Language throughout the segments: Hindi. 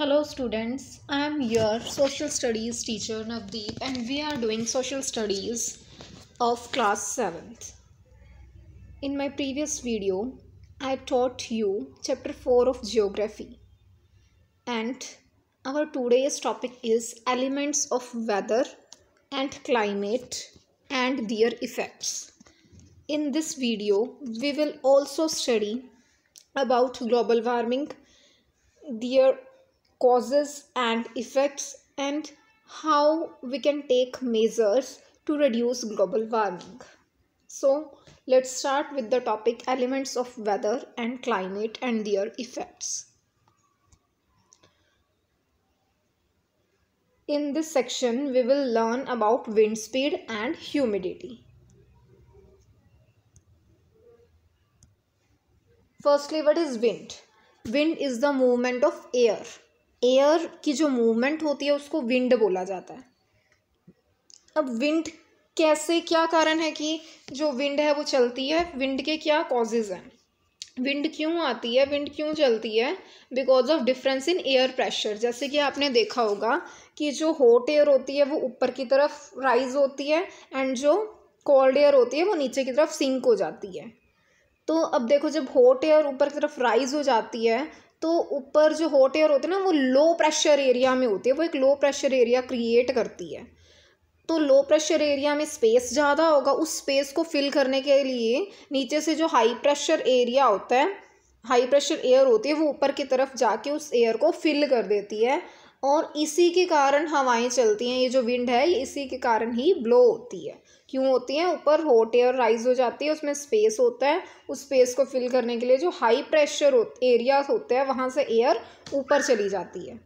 Hello students, I am your social studies teacher Navdeep and we are doing social studies of class 7th. In my previous video, I taught you chapter 4 of geography and our today's topic is elements of weather and climate and their effects. In this video, we will also study about global warming, their causes and effects and how we can take measures to reduce global warming. So, let's start with the topic elements of weather and climate and their effects. In this section, we will learn about wind speed and humidity. Firstly, what is wind? Wind is the movement of air air की जो मूवमेंट होती है उसको विंड बोला जाता है अब विंड कैसे क्या कारण है कि जो विंड है वो चलती है विंड के क्या कॉजेज़ हैं विंड क्यों आती है विंड क्यों चलती है because of difference in air pressure जैसे कि आपने देखा होगा कि जो हॉट एयर होती है वो ऊपर की तरफ राइज होती है एंड जो कोल्ड एयर होती है वो नीचे की तरफ सिंक हो जाती है तो अब देखो जब हॉट एयर ऊपर की तरफ राइज हो जाती है तो ऊपर जो हॉट एयर होते हैं ना वो लो प्रेशर एरिया में होती है वो एक लो प्रेशर एरिया क्रिएट करती है तो लो प्रेशर एरिया में स्पेस ज़्यादा होगा उस स्पेस को फिल करने के लिए नीचे से जो हाई प्रेशर एरिया होता है हाई प्रेशर एयर होती है वो ऊपर की तरफ जाके उस एयर को फिल कर देती है और इसी के कारण हवाएं चलती हैं ये जो विंड है ये इसी के कारण ही ब्लो होती है क्यों होती है ऊपर हॉट एयर राइज हो जाती है उसमें स्पेस होता है उस स्पेस को फिल करने के लिए जो हाई प्रेशर हो, एरियाज होते हैं वहाँ से एयर ऊपर चली जाती है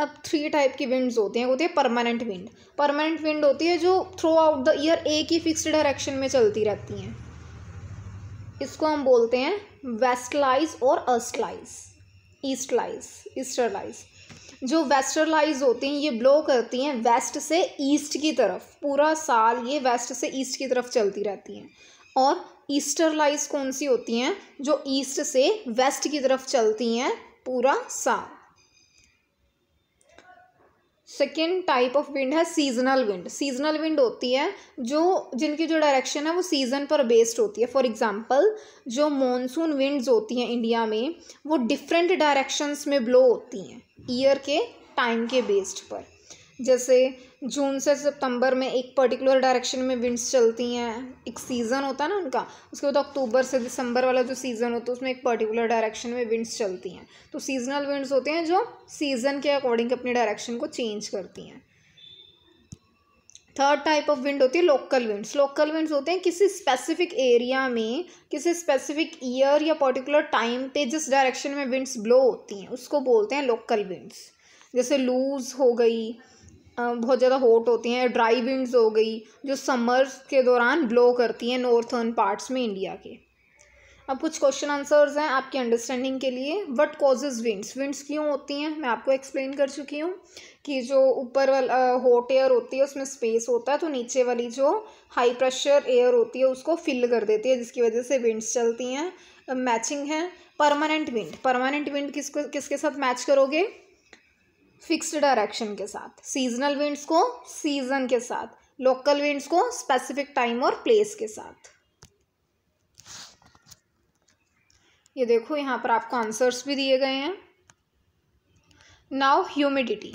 अब थ्री टाइप की विंड्स होती हैं होती है परमानेंट विंड परमानेंट विंड होती है जो थ्रू आउट द ईयर एक ही फिक्स डायरेक्शन में चलती रहती हैं इसको हम बोलते हैं वेस्टलाइज और अस्टलाइज ईस्टलाइज ईस्टरलाइज जो वेस्टरलाइज होती हैं ये ब्लो करती हैं वेस्ट से ईस्ट की तरफ पूरा साल ये वेस्ट से ईस्ट की तरफ चलती रहती हैं और ईस्टर लाइज कौन सी होती हैं जो ईस्ट से वेस्ट की तरफ चलती हैं पूरा साल सेकेंड टाइप ऑफ विंड है सीजनल विंड सीजनल विंड होती है जो जिनकी जो डायरेक्शन है वो सीज़न पर बेस्ड होती है फॉर एग्जांपल जो मॉनसून विंड्स होती हैं इंडिया में वो डिफरेंट डायरेक्शंस में ब्लो होती हैं ईयर के टाइम के बेस्ड पर जैसे जून से सितंबर में एक पर्टिकुलर डायरेक्शन में विंड्स चलती हैं एक सीज़न होता है ना उनका उसके बाद अक्टूबर से दिसंबर वाला जो सीज़न होता है उसमें एक पर्टिकुलर डायरेक्शन में विंड्स चलती हैं तो सीजनल विंड्स होते हैं जो सीज़न के अकॉर्डिंग अपने डायरेक्शन को चेंज करती हैं थर्ड टाइप ऑफ विंड होती है लोकल विंड्स लोकल विंड्स होते हैं किसी स्पेसिफिक एरिया में किसी स्पेसिफिक ईयर या पर्टिकुलर टाइम पे जिस डायरेक्शन में विंड्स ब्लो होती हैं उसको बोलते हैं लोकल विंड्स जैसे लूज हो गई बहुत ज़्यादा हॉट होती हैं ड्राई विंड्स हो गई जो समर्स के दौरान ब्लो करती हैं नॉर्थर्न पार्ट्स में इंडिया के अब कुछ क्वेश्चन आंसर्स हैं आपके अंडरस्टैंडिंग के लिए व्हाट कॉजेज विंड्स विंड्स क्यों होती हैं मैं आपको एक्सप्लेन कर चुकी हूँ कि जो ऊपर वाला हॉट एयर होती है उसमें स्पेस होता है तो नीचे वाली जो हाई प्रेशर एयर होती है उसको फिल कर देती है जिसकी वजह से विंड्स चलती हैं मैचिंग है परमानेंट विंड परमानेंट विंड किसको किसके साथ मैच करोगे फिक्स्ड डायरेक्शन के साथ सीजनल विंड्स को सीजन के साथ लोकल विंड्स को स्पेसिफिक टाइम और प्लेस के साथ ये देखो यहाँ पर आपको आंसर्स भी दिए गए हैं नाउ ह्यूमिडिटी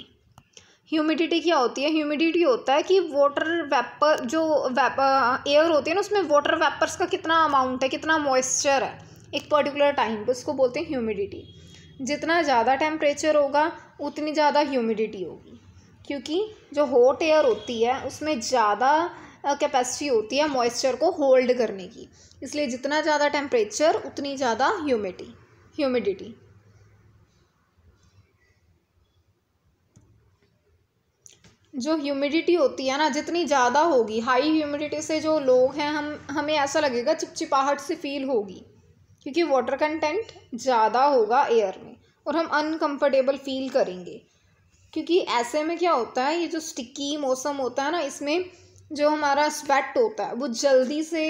ह्यूमिडिटी क्या होती है ह्यूमिडिटी होता है कि वाटर वेपर जो एयर होती है ना उसमें वाटर वेपर्स का कितना अमाउंट है कितना मॉइस्चर है एक पर्टिकुलर टाइम पे उसको बोलते हैं ह्यूमिडिटी जितना ज़्यादा टेम्परेचर होगा उतनी ज़्यादा ह्यूमिडिटी होगी क्योंकि जो हॉट एयर होती है उसमें ज़्यादा कैपेसिटी होती है मॉइस्चर को होल्ड करने की इसलिए जितना ज़्यादा टेम्परेचर उतनी ज़्यादा ह्यूमिटी ह्यूमिडिटी जो ह्यूमिडिटी होती है ना जितनी ज़्यादा होगी हाई ह्यूमिडिटी से जो लोग हैं हम हमें ऐसा लगेगा चिपचिपाहट से फील होगी क्योंकि वाटर कंटेंट ज़्यादा होगा एयर में और हम अनकंफर्टेबल फील करेंगे क्योंकि ऐसे में क्या होता है ये जो स्टिकी मौसम होता है ना इसमें जो हमारा स्वेट होता है वो जल्दी से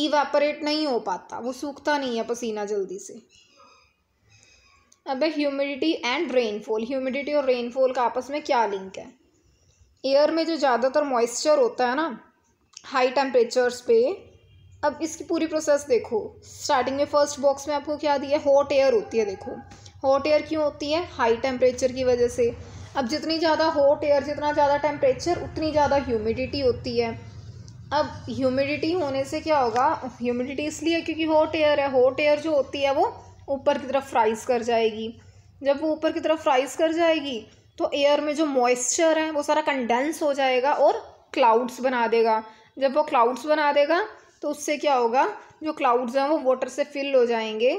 ईवेपरेट नहीं हो पाता वो सूखता नहीं है पसीना जल्दी से अब है ह्यूमिडिटी एंड रेनफॉल ह्यूमिडिटी और रेनफॉल का आपस में क्या लिंक है एयर में जो ज़्यादातर मॉइस्चर होता है ना हाई टेम्परेचर्स पे अब इसकी पूरी प्रोसेस देखो स्टार्टिंग में फर्स्ट बॉक्स में आपको क्या दिया हॉट एयर होती है देखो हॉट एयर क्यों होती है हाई टेम्परेचर की वजह से अब जितनी ज़्यादा हॉट एयर जितना ज़्यादा टेम्परेचर उतनी ज़्यादा ह्यूमिडिटी होती है अब ह्यूमिडिटी होने से क्या होगा ह्यूमिडिटी इसलिए क्योंकि हॉट एयर है हॉट एयर जो होती है वो ऊपर की तरफ फ्राइज कर जाएगी जब वो ऊपर की तरफ फ्राइज कर जाएगी तो एयर में जो मॉइस्चर है वो सारा कंडेंस हो जाएगा और क्लाउड्स बना देगा जब वो क्लाउड्स बना देगा तो उससे क्या होगा जो क्लाउड्स हैं वो वाटर से फिल हो जाएंगे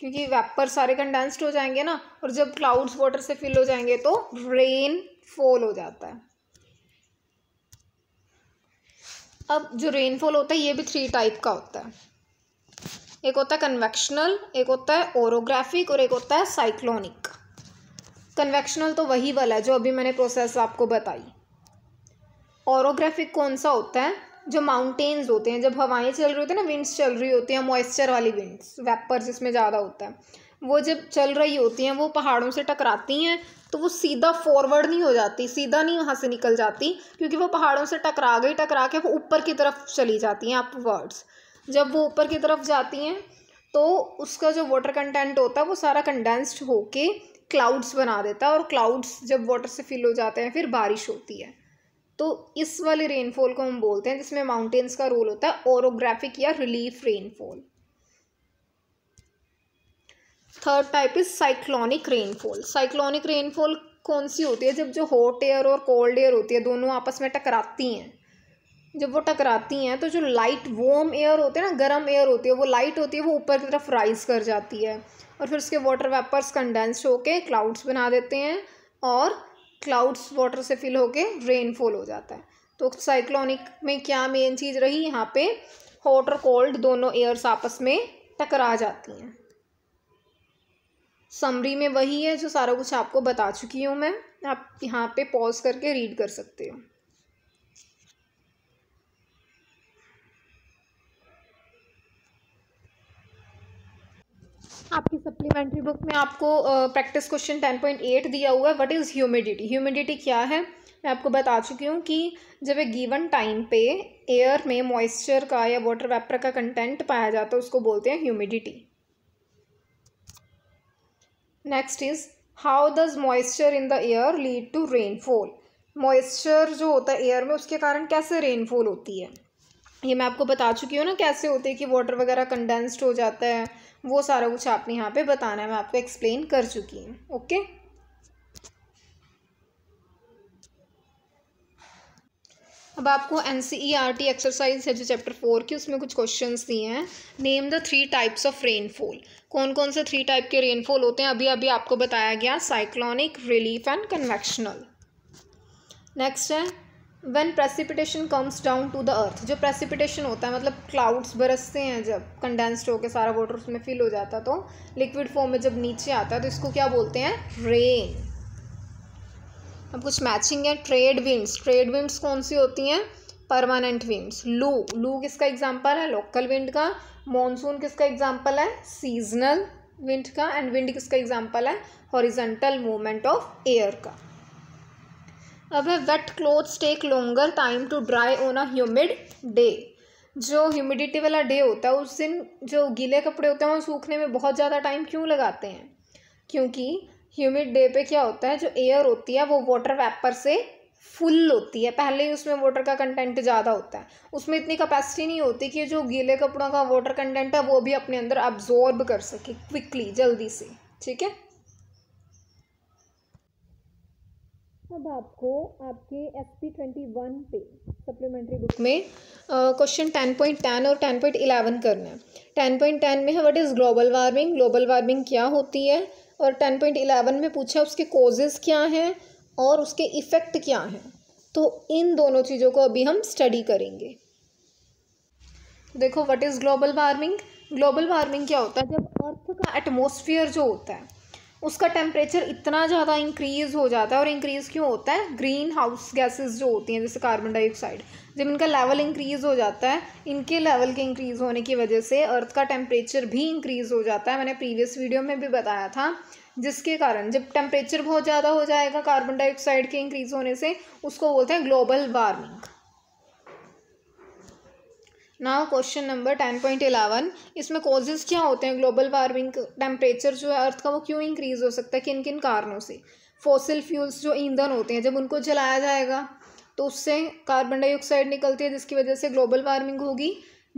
क्योंकि वेपर सारे कंडेंस्ड हो जाएंगे ना और जब क्लाउड्स वाटर से फिल हो जाएंगे तो रेन फॉल हो जाता है अब जो रेनफॉल होता है ये भी थ्री टाइप का होता है एक होता है कन्वेक्शनल एक होता है ओरोग्राफिक और एक होता है साइक्लोनिक कन्वेक्शनल तो वही वाला है जो अभी मैंने प्रोसेस आपको बताई ओरोग्राफिक कौन सा होता है जो माउंटेन्स होते हैं जब हवाएं चल रही होती है ना विंड्स चल रही होती हैं मॉइस्चर वाली विंड्स वेपर जिसमें ज़्यादा होता है वो जब चल रही होती हैं वो पहाड़ों से टकराती हैं तो वो सीधा फॉरवर्ड नहीं हो जाती सीधा नहीं वहाँ से निकल जाती क्योंकि वो पहाड़ों से टकरा गई टकरा के वो ऊपर की तरफ चली जाती हैं अपवर्ड्स जब वो ऊपर की तरफ जाती हैं तो उसका जो वाटर कंटेंट होता है वो सारा कंडेंस्ड होके क्लाउड्स बना देता है और क्लाउड्स जब वाटर से फिल हो जाते हैं फिर बारिश होती है तो इस वाले रेनफॉल को हम बोलते हैं जिसमें माउंटेन्स का रोल होता है ओरोग्राफिक या relief rainfall third type is cyclonic rainfall cyclonic rainfall कौन सी होती है जब जो हॉट एयर और कोल्ड एयर होती है दोनों आपस में टकराती हैं जब वो टकराती हैं तो जो लाइट वॉम एयर होते हैं ना गर्म एयर होती है वो लाइट होती है वो ऊपर की तरफ राइज कर जाती है और फिर उसके वाटर वेपर्स कंडेंस होके क्लाउड्स बना देते हैं और क्लाउड्स वाटर से फिल होके रेनफॉल हो जाता है तो साइक्लोनिक में क्या मेन चीज़ रही यहाँ पे हॉट और कोल्ड दोनों एयर्स आपस में टकरा जाती हैं समरी में वही है जो सारा कुछ आपको बता चुकी हूँ मैं आप यहाँ पे पॉज करके रीड कर सकते हो आपकी सप्लीमेंट्री बुक में आपको practice question ten point eight दिया हुआ है व्हाट इज़ ह्यूमिडिटी ह्यूमिडिटी क्या है मैं आपको बता चुकी हूँ कि जब एक गिवन टाइम पे एयर में मॉइस्चर का या वाटर वेपर का कंटेंट पाया जाता है उसको बोलते हैं humidity next is how does moisture in the air lead to rainfall moisture जो होता है एयर में उसके कारण कैसे रेनफॉल होती है ये मैं आपको बता चुकी हूँ ना कैसे होते हैं कि वाटर वगैरह कंडेंस्ड हो जाता है वो सारा कुछ आपने यहाँ पे बताना है मैं आपको एक्सप्लेन कर चुकी हूँ ओके अब आपको N C E R T exercise है जो चैप्टर फोर की उसमें कुछ क्वेश्चंस दिए हैं name the three types of rainfall कौन कौन से थ्री टाइप के रेनफॉल होते हैं अभी अभी आपको बताया गया cyclonic relief and convectional next है when precipitation comes down to the earth जो प्रेसिपिटेशन होता है मतलब क्लाउड्स बरसते हैं जब कंडेंस्ड होकर सारा वाटर उसमें फिल हो जाता है तो लिक्विड फॉर्म में जब नीचे आता है तो इसको क्या बोलते हैं रेन अब कुछ मैचिंग है ट्रेड विंड्स ट्रेड विंड्स कौन सी होती हैं परमानेंट विंड्स लू लू किसका एग्जाम्पल है लोकल विंड का मानसून किसका एग्जाम्पल है सीजनल विंड का एंड विंड किसका एग्जाम्पल है हॉरिजेंटल मूवमेंट ऑफ एयर का अब है wet clothes take longer time to dry on a humid day जो ह्यूमिडिटी वाला डे होता है उस दिन जो गीले कपड़े होते हैं वो सूखने में बहुत ज़्यादा टाइम क्यों लगाते हैं क्योंकि ह्यूमिड डे पे क्या होता है जो एयर होती है वो वाटर वेपर से फुल होती है पहले ही उसमें वाटर का कंटेंट ज़्यादा होता है उसमें इतनी कैपेसिटी नहीं होती कि जो गीले कपड़ों का वाटर कंटेंट है वो भी अपने अंदर अब्जॉर्ब कर सके क्विकली जल्दी से ठीक है अब आपको आपके एस पी ट्वेंटी वन पे सप्लीमेंट्री बुक में क्वेश्चन टेन पॉइंट टेन और टेन पॉइंट इलेवन करना है टेन पॉइंट टेन में है what is global warming global warming क्या होती है और टेन पॉइंट इलेवन में पूछा उसके कोजेज़ क्या हैं और उसके इफ़ेक्ट क्या हैं तो इन दोनों चीज़ों को अभी हम स्टडी करेंगे देखो what is global warming global warming क्या होता है जब अर्थ का एटमोसफियर जो होता है उसका टेम्परेचर इतना ज़्यादा इंक्रीज़ हो जाता है और इंक्रीज़ क्यों होता है ग्रीन हाउस गैसेस जो होती हैं जैसे कार्बन डाइऑक्साइड जब इनका लेवल इंक्रीज़ हो जाता है इनके लेवल के इंक्रीज़ होने की वजह से अर्थ का टेम्परेचर भी इंक्रीज़ हो जाता है मैंने प्रीवियस वीडियो में भी बताया था जिसके कारण जब टेम्परेचर बहुत ज़्यादा हो जाएगा कार्बन डाइऑक्साइड के इंक्रीज़ होने से उसको बोलते हैं global warming now question number ten point eleven इसमें कॉजेज़ क्या होते हैं ग्लोबल वार्मिंग टेम्परेचर जो है अर्थ का वो क्यों इंक्रीज़ हो सकता है किन किन कारणों से फॉसिल फ्यूल्स जो ईंधन होते हैं जब उनको जलाया जाएगा तो उससे कार्बन डाइऑक्साइड निकलती है जिसकी वजह से ग्लोबल वार्मिंग होगी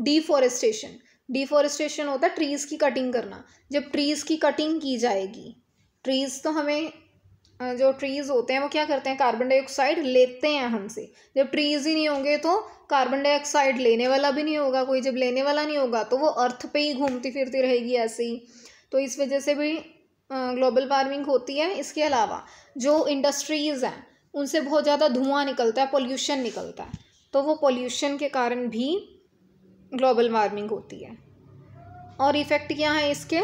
डिफॉरेस्टेशन डिफॉरेस्टेशन होता है ट्रीज़ की कटिंग करना जब ट्रीज़ की कटिंग की जाएगी ट्रीज़ तो हमें जो ट्रीज़ होते हैं वो क्या करते हैं कार्बन डाइऑक्साइड लेते हैं हमसे जब ट्रीज़ ही नहीं होंगे तो कार्बन डाइऑक्साइड लेने वाला भी नहीं होगा कोई जब लेने वाला नहीं होगा तो वो अर्थ पे ही घूमती फिरती रहेगी ऐसे ही तो इस वजह से भी ग्लोबल वार्मिंग होती है इसके अलावा जो इंडस्ट्रीज़ हैं उनसे बहुत ज़्यादा धुआं निकलता है पोल्यूशन निकलता है तो वो पोल्यूशन के कारण भी ग्लोबल वार्मिंग होती है और इफ़ेक्ट क्या है इसके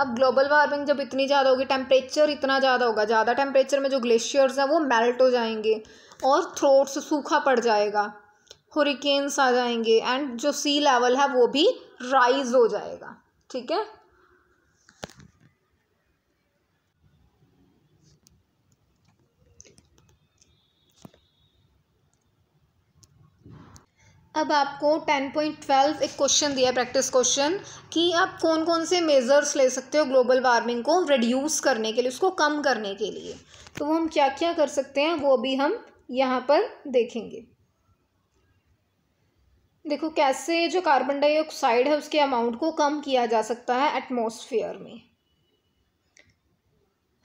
अब ग्लोबल वार्मिंग जब इतनी ज़्यादा होगी टेम्परेचर इतना ज़्यादा होगा ज़्यादा टेम्परेचर में जो ग्लेशियर्स हैं वो मेल्ट हो जाएंगे और थ्रोट्स सूखा पड़ जाएगा हुरिकेन्स आ जाएंगे एंड जो सी लेवल है वो भी राइज हो जाएगा ठीक है अब आपको टेन पॉइंट ट्वेल्व एक क्वेश्चन दिया प्रैक्टिस क्वेश्चन कि आप कौन कौन से मेज़र्स ले सकते हो ग्लोबल वार्मिंग को रिड्यूस करने के लिए उसको कम करने के लिए तो वो हम क्या क्या कर सकते हैं वो अभी हम यहाँ पर देखेंगे देखो कैसे जो कार्बन डाइऑक्साइड है उसके अमाउंट को कम किया जा सकता है एटमोसफियर में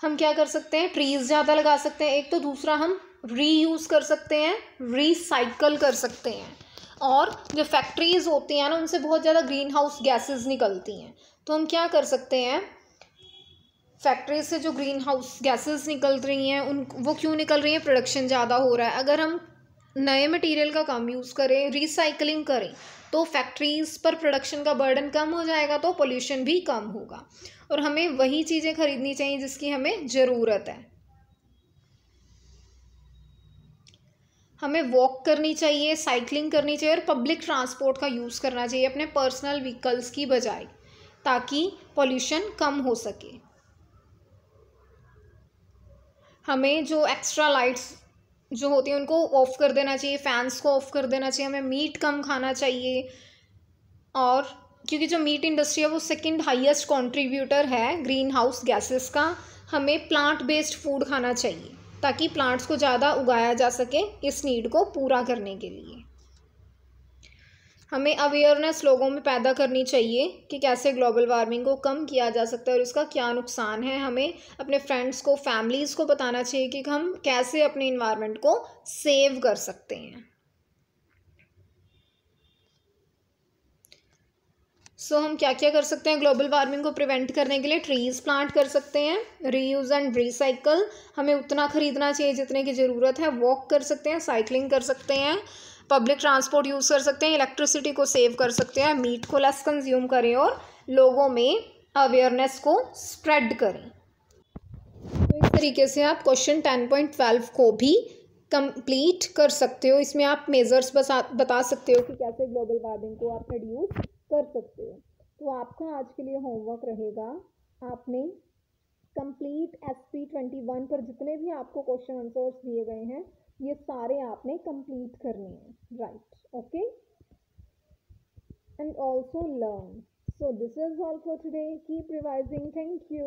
हम क्या कर सकते हैं ट्रीज ज़्यादा लगा सकते हैं एक तो दूसरा हम रीयूज़ कर सकते हैं रिसाइकल कर सकते हैं और जो फैक्ट्रीज़ होती हैं ना उनसे बहुत ज़्यादा ग्रीन हाउस गैसेज निकलती हैं तो हम क्या कर सकते हैं फैक्ट्रीज से जो ग्रीन हाउस गैसेज निकल रही हैं उन वो क्यों निकल रही हैं प्रोडक्शन ज़्यादा हो रहा है अगर हम नए मटेरियल का कम यूज़ करें रिसाइकलिंग करें तो फैक्ट्रीज़ पर प्रोडक्शन का बर्डन कम हो जाएगा तो पोल्यूशन भी कम होगा और हमें वही चीज़ें खरीदनी चाहिए जिसकी हमें ज़रूरत है हमें वॉक करनी चाहिए साइकिलिंग करनी चाहिए और पब्लिक ट्रांसपोर्ट का यूज़ करना चाहिए अपने पर्सनल व्हीकल्स की बजाय ताकि पॉल्यूशन कम हो सके हमें जो एक्स्ट्रा लाइट्स जो होती हैं उनको ऑफ़ कर देना चाहिए फैंस को ऑफ़ कर देना चाहिए हमें मीट कम खाना चाहिए और क्योंकि जो मीट इंडस्ट्री है वो सेकंड हाईएस्ट कंट्रीब्यूटर है ग्रीन हाउस गैसेस का हमें प्लांट बेस्ड फूड खाना चाहिए ताकि प्लांट्स को ज़्यादा उगाया जा सके इस नीड को पूरा करने के लिए हमें अवेयरनेस लोगों में पैदा करनी चाहिए कि कैसे ग्लोबल वार्मिंग को कम किया जा सकता है और इसका क्या नुकसान है हमें अपने फ्रेंड्स को फैमिलीज़ को बताना चाहिए कि हम कैसे अपने इन्वायरमेंट को सेव कर सकते हैं सो so, हम क्या क्या कर सकते हैं ग्लोबल वार्मिंग को प्रिवेंट करने के लिए ट्रीज़ प्लांट कर सकते हैं रीयूज़ एंड रिसाइकल हमें उतना ख़रीदना चाहिए जितने की ज़रूरत है वॉक कर सकते हैं साइकिलिंग कर सकते हैं पब्लिक ट्रांसपोर्ट यूज़ कर सकते हैं इलेक्ट्रिसिटी को सेव कर सकते हैं मीट को लेस कंज्यूम करें और लोगों में अवेयरनेस को स्प्रेड करें तो इस तरीके से आप क्वेश्चन टेन पॉइंट ट्वेल्व को भी कंप्लीट कर सकते हो इसमें आप मेज़र्स बता सकते हो कि कैसे ग्लोबल वार्मिंग को आप रिड्यूस कर सकते हो तो आपका आज के लिए होमवर्क रहेगा आपने complete S P twenty one पर जितने भी आपको क्वेश्चन आंसर्स दिए गए हैं ये सारे आपने कंप्लीट करने हैं right okay and also learn so this is all for today keep revising thank you